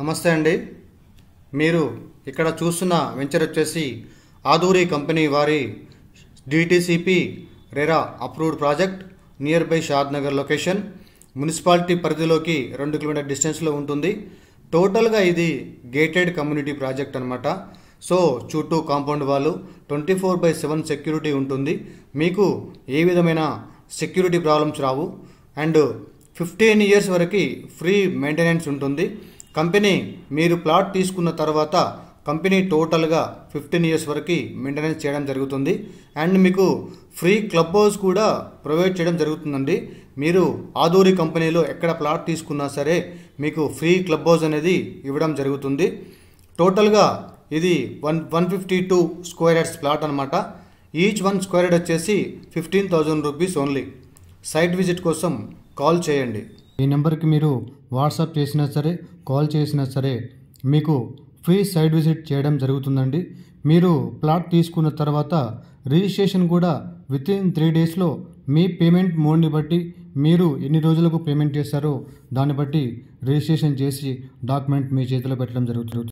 నమస్తే అండి మీరు ఇక్కడ చూస్తున్న వెంచర్ వచ్చేసి ఆదూరి కంపెనీ వారి DTCP RERA approved project near by Shadnagar location municipality పరిధిలోకి రెండు కిలోమీటర్ డిస్టెన్స్లో ఉంటుంది టోటల్గా ఇది గేటెడ్ కమ్యూనిటీ ప్రాజెక్ట్ అనమాట సో చుట్టూ కాంపౌండ్ వాళ్ళు twenty four by seven security ఉంటుంది మీకు ఏ విధమైన సెక్యూరిటీ ప్రాబ్లమ్స్ రావు అండ్ ఫిఫ్టీన్ ఇయర్స్ వరకు ఫ్రీ మెయింటెనెన్స్ ఉంటుంది కంపెనీ మీరు ప్లాట్ తీసుకున్న తర్వాత కంపెనీ టోటల్గా ఫిఫ్టీన్ ఇయర్స్ వరకు మెయింటెనెన్స్ చేయడం జరుగుతుంది అండ్ మీకు ఫ్రీ క్లబ్ హౌస్ కూడా ప్రొవైడ్ చేయడం జరుగుతుందండి మీరు ఆదూరి కంపెనీలో ఎక్కడ ప్లాట్ తీసుకున్నా సరే మీకు ఫ్రీ క్లబ్ హౌస్ అనేది ఇవ్వడం జరుగుతుంది టోటల్గా ఇది one one fifty two square yards plot అనమాట ఈచ్ వన్ స్క్వేర్ యార్డ్ వచ్చేసి fifteen thousand rupees only site visit కోసం కాల్ చేయండి ఈ నెంబర్కి మీరు వాట్సాప్ చేసినా సరే కాల్ చేసినా సరే మీకు ఫ్రీ సైట్ విజిట్ చేయడం జరుగుతుందండి మీరు ప్లాట్ తీసుకున్న తర్వాత రిజిస్ట్రేషన్ కూడా విత్ ఇన్ త్రీ డేస్లో మీ పేమెంట్ మోడ్ని బట్టి మీరు ఎన్ని రోజులకు పేమెంట్ చేస్తారో దాన్ని బట్టి రిజిస్ట్రేషన్ చేసి డాక్యుమెంట్ మీ చేతిలో పెట్టడం జరుగుతుంది